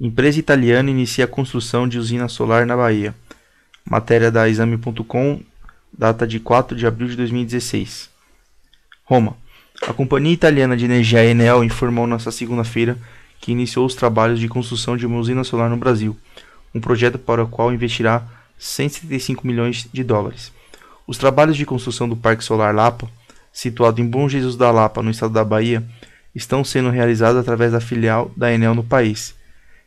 Empresa italiana inicia a construção de usina solar na Bahia. Matéria da exame.com, data de 4 de abril de 2016. Roma. A companhia italiana de energia Enel informou nesta segunda-feira que iniciou os trabalhos de construção de uma usina solar no Brasil, um projeto para o qual investirá 175 milhões de dólares. Os trabalhos de construção do Parque Solar Lapa, situado em Bom Jesus da Lapa, no estado da Bahia, estão sendo realizados através da filial da Enel no país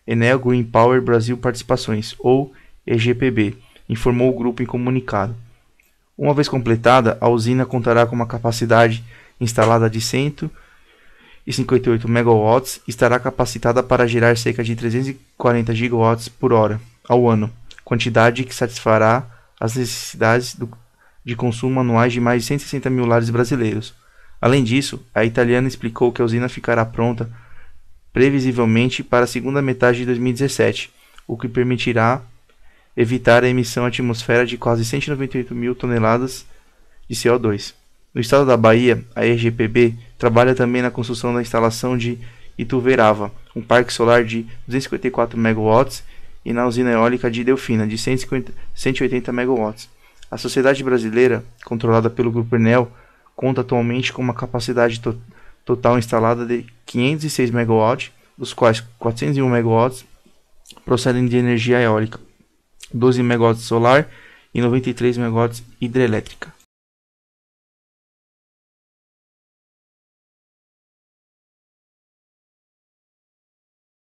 Enel Green Power Brasil Participações, ou EGPB, informou o grupo em comunicado. Uma vez completada, a usina contará com uma capacidade instalada de 158 MW e estará capacitada para gerar cerca de 340 GW por hora ao ano, quantidade que satisfará as necessidades do, de consumo anuais de mais de 160 mil lares brasileiros. Além disso, a italiana explicou que a usina ficará pronta previsivelmente para a segunda metade de 2017, o que permitirá evitar a emissão à atmosfera de quase 198 mil toneladas de CO2. No estado da Bahia, a RGPB trabalha também na construção da instalação de Ituverava, um parque solar de 254 megawatts e na usina eólica de Delfina, de 150, 180 megawatts. A sociedade brasileira, controlada pelo Grupo Enel, conta atualmente com uma capacidade to total instalada de 506 MW, dos quais 401 MW procedem de energia eólica, 12 MW solar e 93 MW hidrelétrica.